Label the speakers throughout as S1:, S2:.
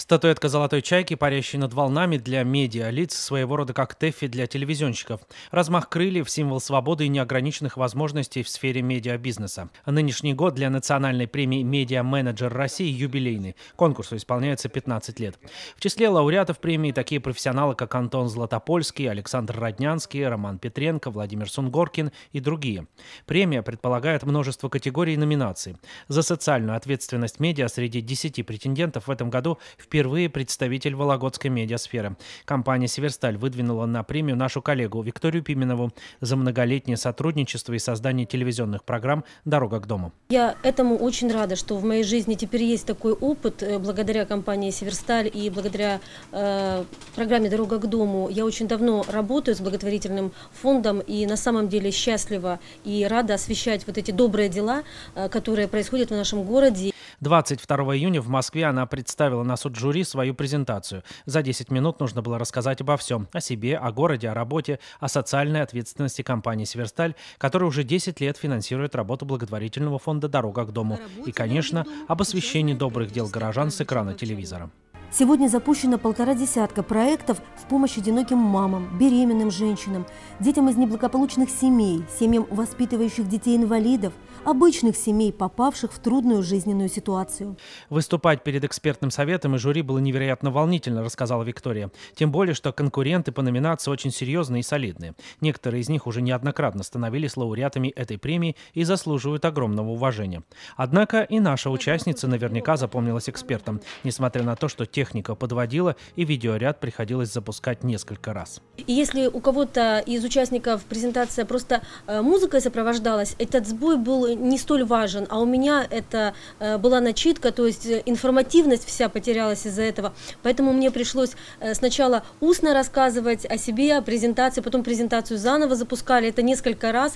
S1: Статуэтка золотой чайки, парящей над волнами для медиа лиц, своего рода как теффи для телевизионщиков. Размах крыльев – символ свободы и неограниченных возможностей в сфере медиабизнеса. Нынешний год для национальной премии «Медиа-менеджер России» юбилейный. Конкурсу исполняется 15 лет. В числе лауреатов премии такие профессионалы, как Антон Златопольский, Александр Роднянский, Роман Петренко, Владимир Сунгоркин и другие. Премия предполагает множество категорий и номинаций. За социальную ответственность медиа среди 10 претендентов в этом году в впервые представитель вологодской медиасферы. Компания «Северсталь» выдвинула на премию нашу коллегу Викторию Пименову за многолетнее сотрудничество и создание телевизионных программ «Дорога к дому».
S2: Я этому очень рада, что в моей жизни теперь есть такой опыт э, благодаря компании «Северсталь» и благодаря э, программе «Дорога к дому». Я очень давно работаю с благотворительным фондом и на самом деле счастлива и рада освещать вот эти добрые дела, э, которые происходят в нашем городе.
S1: 22 июня в Москве она представила на суд жюри свою презентацию. За 10 минут нужно было рассказать обо всем. О себе, о городе, о работе, о социальной ответственности компании Сверсталь, которая уже 10 лет финансирует работу благотворительного фонда «Дорога к дому». И, конечно, об освещении добрых дел горожан с экрана телевизора.
S2: Сегодня запущено полтора десятка проектов в помощь одиноким мамам, беременным женщинам, детям из неблагополучных семей, семьям, воспитывающих детей-инвалидов, обычных семей, попавших в трудную жизненную ситуацию.
S1: Выступать перед экспертным советом и жюри было невероятно волнительно, рассказала Виктория. Тем более, что конкуренты по номинации очень серьезные и солидные. Некоторые из них уже неоднократно становились лауреатами этой премии и заслуживают огромного уважения. Однако и наша участница наверняка запомнилась экспертом, несмотря на то, что те техника подводила, и видеоряд приходилось запускать несколько раз.
S2: И если у кого-то из участников презентация просто э, музыкой сопровождалась, этот сбой был не столь важен, а у меня это э, была начитка, то есть э, информативность вся потерялась из-за этого. Поэтому мне пришлось сначала устно рассказывать о себе, о презентации, потом презентацию заново запускали. Это несколько раз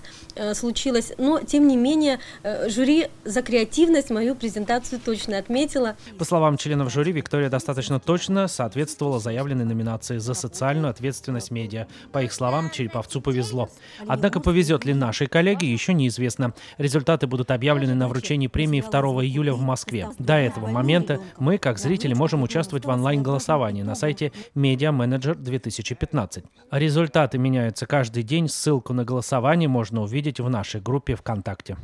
S2: случилось. Но, тем не менее, жюри за креативность мою презентацию точно отметила.
S1: По словам членов жюри, Виктория достаточно достаточно точно соответствовала заявленной номинации за социальную ответственность медиа. По их словам, Череповцу повезло. Однако повезет ли нашей коллеге, еще неизвестно. Результаты будут объявлены на вручении премии 2 июля в Москве. До этого момента мы, как зрители, можем участвовать в онлайн-голосовании на сайте Media Manager 2015. Результаты меняются каждый день. Ссылку на голосование можно увидеть в нашей группе ВКонтакте.